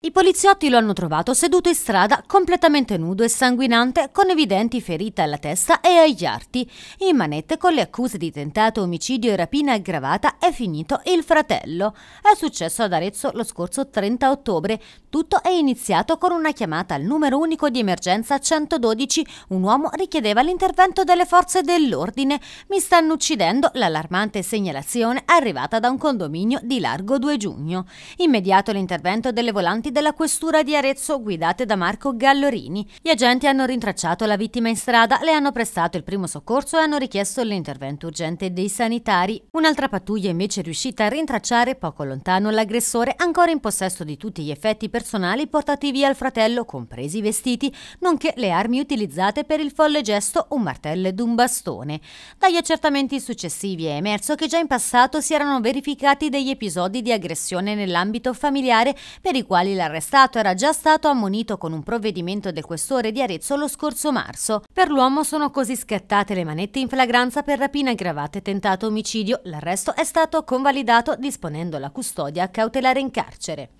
I poliziotti lo hanno trovato seduto in strada completamente nudo e sanguinante con evidenti ferite alla testa e agli arti. In manette con le accuse di tentato omicidio e rapina aggravata è finito il fratello. È successo ad Arezzo lo scorso 30 ottobre. Tutto è iniziato con una chiamata al numero unico di emergenza 112. Un uomo richiedeva l'intervento delle forze dell'ordine. Mi stanno uccidendo l'allarmante segnalazione arrivata da un condominio di largo 2 giugno. Immediato l'intervento delle volanti agenti della questura di Arezzo guidate da Marco Gallorini. Gli agenti hanno rintracciato la vittima in strada, le hanno prestato il primo soccorso e hanno richiesto l'intervento urgente dei sanitari. Un'altra pattuglia invece è riuscita a rintracciare poco lontano l'aggressore ancora in possesso di tutti gli effetti personali portati via al fratello, compresi i vestiti, nonché le armi utilizzate per il folle gesto, un martello ed un bastone. Dagli accertamenti successivi è emerso che già in passato si erano verificati degli episodi di aggressione nell'ambito familiare per i quali L'arrestato era già stato ammonito con un provvedimento del questore di Arezzo lo scorso marzo. Per l'uomo sono così scattate le manette in flagranza per rapina aggravata e tentato omicidio. L'arresto è stato convalidato disponendo la custodia cautelare in carcere.